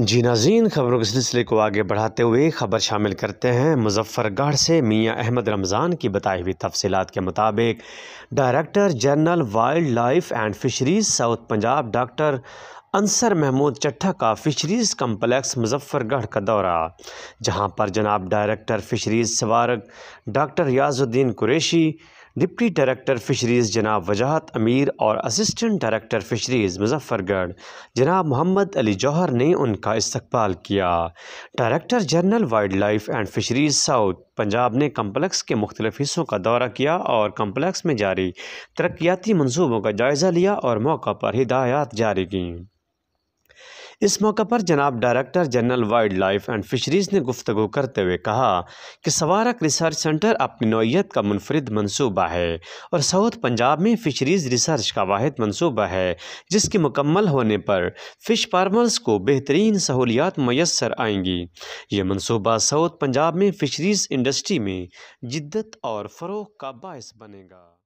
जी नाजीन खबरों के सिलसिले को आगे बढ़ाते हुए खबर शामिल करते हैं मुजफ्फरगढ़ से मियां अहमद रमज़ान की बताई हुई तफसीत के मुताबिक director general wildlife and fisheries south Punjab doctor Ansar Mahmood Chattha का फिशरीज़ कम्प्लेक्स मुजफ्फरगढ़ का दौरा जहां पर जनाब डायरेक्टर फिशरीज़ सवारक doctor Riazuddin Qureshi deputy director fisheries जनाब वजाहत अमीर और असिस्टेंट डायरेक्टर फ़िशरीज़ मुजफ्फरगढ़ जनाब मोहम्मद अली जौहर ने उनका इस्तकबाल किया director general wildlife and fisheries south Punjab ने कम्प्लेक्स के मुख्तलिफ हिस्सों का दौरा किया और कम्प्लेक्स में जारी तरक्याती मनसूबों का जायज़ा लिया और मौका पर हिदायत जारी कें इस मौके पर जनाब director general wildlife and fisheries ने गुफ्तु करते हुए कहा कि सवारक रिसर्च सेंटर अपनी नौीयत का मुनफरद मनसूबा है और साउथ पंजाब में फ़िशरीज़ रिसर्च का वाद मनसूबा है जिसके मुकम्मल होने पर फ़िश फार्मर्स को बेहतरीन सहूलियात मैसर आएंगी ये मनसूबा साउथ पंजाब में फ़िशरीज़ इंडस्ट्री में जिद्दत और फ़रोग का बायस बनेगा